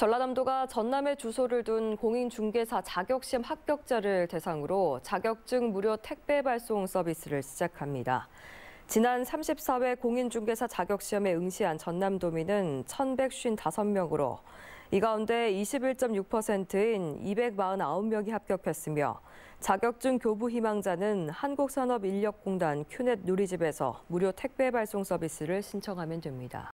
전라남도가 전남에 주소를 둔 공인중개사 자격시험 합격자를 대상으로 자격증 무료 택배 발송 서비스를 시작합니다. 지난 34회 공인중개사 자격시험에 응시한 전남도민은 1,155명으로 이 가운데 21.6%인 249명이 합격했으며 자격증 교부 희망자는 한국산업인력공단 큐넷 누리집에서 무료 택배 발송 서비스를 신청하면 됩니다.